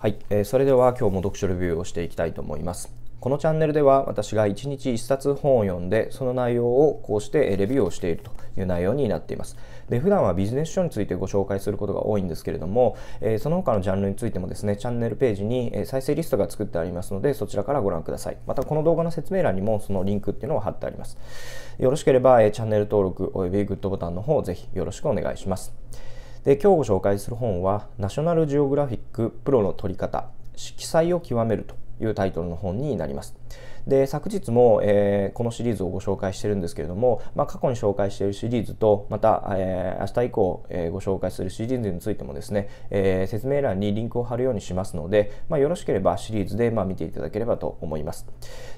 はい、えー、それでは今日も読書レビューをしていきたいと思います。このチャンネルでは私が1日1冊本を読んでその内容をこうしてレビューをしているという内容になっています。で普段はビジネス書についてご紹介することが多いんですけれども、えー、その他のジャンルについてもですねチャンネルページに再生リストが作ってありますのでそちらからご覧ください。またこの動画の説明欄にもそのリンクっていうのを貼ってあります。よろしければ、えチャンネル登録およびグッドボタンの方ぜひよろしくお願いします。で今日ご紹介する本は「ナショナルジオグラフィックプロの撮り方色彩を極める」というタイトルの本になります。で昨日も、えー、このシリーズをご紹介してるんですけれども、まあ、過去に紹介しているシリーズとまた、えー、明日以降、えー、ご紹介するシリーズについてもですね、え説明欄にリンクを貼るようにしますので、まあ、よろしければシリーズで、まあ、見ていただければと思います。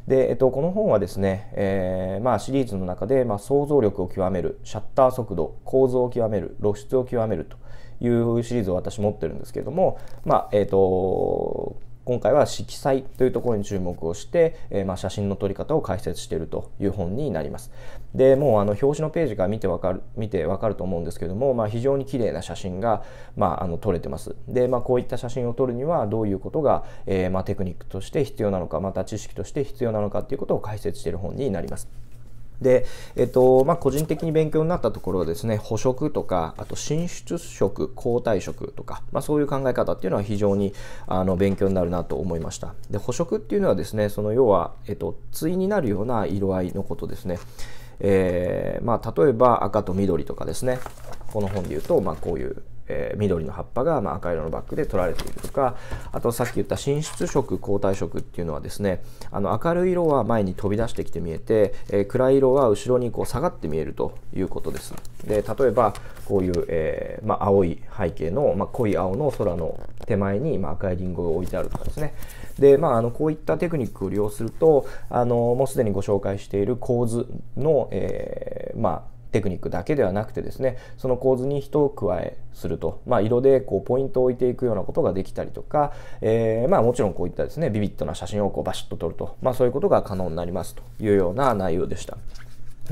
で、えっと、この本はですね、えまあ、シリーズの中で、ま想像力を極めるシャッター速度構造を極める露出を極めるというシリーズを私持ってるんですけれども、まあえーと今回は色彩というところに注目をして、えー、まあ、写真の撮り方を解説しているという本になります。でもうあの表紙のページから見てわかる見てわかると思うんですけども、まあ、非常に綺麗な写真が、まあ、あの撮れてます。で、まあ、こういった写真を撮るにはどういうことが、えー、まあ、テクニックとして必要なのかまた知識として必要なのかということを解説している本になります。で、えっとまあ、個人的に勉強になったところはですね捕食とかあと進出食交代食とか、まあ、そういう考え方っていうのは非常にあの勉強になるなと思いましたで捕食っていうのはですねその要は、えっと、対になるような色合いのことですね、えー、まあ、例えば赤と緑とかですねこの本で言うと、まあ、こういうえー、緑の葉っぱが、ま赤色のバッグで取られているとかあとさっき言った浸出色交代色っていうのはですねあの明るい色は前に飛び出してきて見えて、えー、暗い色は後ろにこう下がって見えるということですで例えばこういう、えー、まあ、青い背景の、まあ、濃い青の空の手前に、まあ、赤いリンゴが置いてあるとかですねで、まあ、あのこういったテクニックを利用するとあのもうすでにご紹介している構図の、えまあテクニックだけではなくてですねその構図に人を加えすると、まあ、色でこうポイントを置いていくようなことができたりとか、えー、まあ、もちろんこういったですねビビッドな写真をこうバシッと撮ると、まあ、そういうことが可能になりますというような内容でした。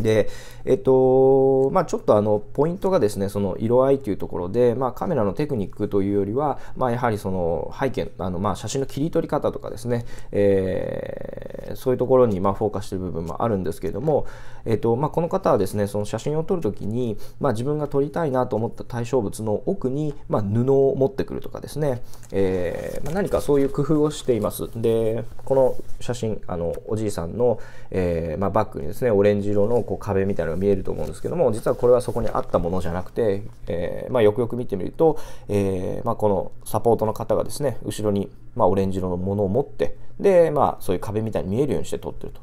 で、えっと、まあ、ちょっとあの、ポイントがですね、その色合いというところで、まあ、カメラのテクニックというよりは、まあ、やはりその背景、あの、まあ、写真の切り取り方とかですね、えー、そういうところに、まフォーカスしてる部分もあるんですけれども、えっと、まこの方はですね、その写真を撮るときに、まあ自分が撮りたいなと思った対象物の奥に、ま布を持ってくるとかですね、えー、ま何かそういう工夫をしています。で、この写真あのおじいさんの、えー、まあ、バッグにですねオレンジ色のこう壁みたいなのが見えると思うんですけども実はこれはそこにあったものじゃなくて、えー、まあ、よくよく見てみると、えー、まあ、このサポートの方がですね後ろに、まオレンジ色のものを持ってで、まあ、そういう壁みたいに見えるようにして撮ってると。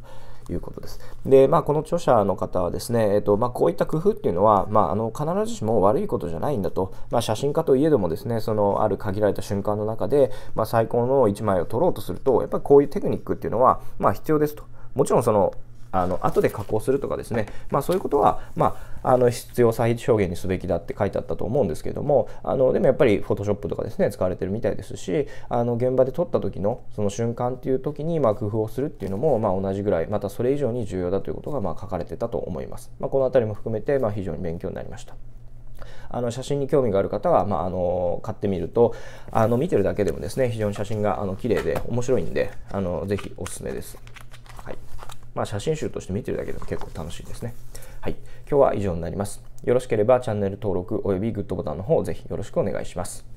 いうことです。で、まあ、この著者の方はですね、えっとまあ、こういった工夫っていうのは、まあ、あの必ずしも悪いことじゃないんだと、まあ、写真家といえどもですね、そのある限られた瞬間の中で、まあ、最高の1枚を撮ろうとすると、やっぱりこういうテクニックっていうのは、まあ、必要ですと。もちろんそのあの後で加工するとかですね、まあ、そういうことは、まあ、あの必要最小限にすべきだって書いてあったと思うんですけれどもあのでもやっぱりフォトショップとかですね使われてるみたいですしあの現場で撮った時のその瞬間っていう時に、ま工夫をするっていうのも、ま同じぐらいまたそれ以上に重要だということが、ま書かれてたと思います。まあ、この辺りも含めて、ま非常に勉強になりました。あの写真に興味がある方は、まああ、の買ってみるとあの見てるだけでもですね非常に写真があの綺麗で面白いんであのぜひおすすめです。まあ、写真集として見てるだけでも結構楽しいですね。はい。今日は以上になります。よろしければチャンネル登録およびグッドボタンの方をぜひよろしくお願いします。